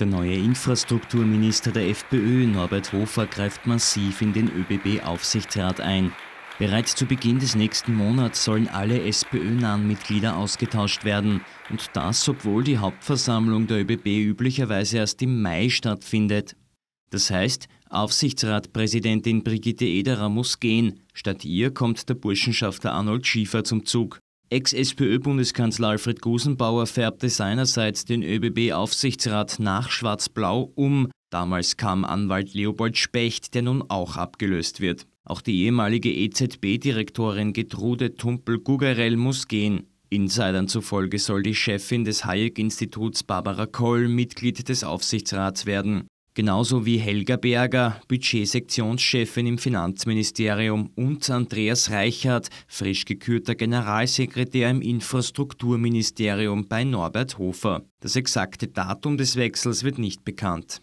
Der neue Infrastrukturminister der FPÖ, Norbert Hofer, greift massiv in den ÖBB-Aufsichtsrat ein. Bereits zu Beginn des nächsten Monats sollen alle SPÖ-nahen Mitglieder ausgetauscht werden. Und das, obwohl die Hauptversammlung der ÖBB üblicherweise erst im Mai stattfindet. Das heißt, Aufsichtsratpräsidentin Brigitte Ederer muss gehen. Statt ihr kommt der Burschenschafter Arnold Schiefer zum Zug. Ex-SPÖ-Bundeskanzler Alfred Gusenbauer färbte seinerseits den ÖBB-Aufsichtsrat nach Schwarz-Blau um. Damals kam Anwalt Leopold Specht, der nun auch abgelöst wird. Auch die ehemalige EZB-Direktorin Getrude Tumpel-Gugarell muss gehen. Insidern zufolge soll die Chefin des Hayek-Instituts Barbara Koll Mitglied des Aufsichtsrats werden. Genauso wie Helga Berger, Budgetsektionschefin im Finanzministerium, und Andreas Reichert, frisch gekürter Generalsekretär im Infrastrukturministerium bei Norbert Hofer. Das exakte Datum des Wechsels wird nicht bekannt.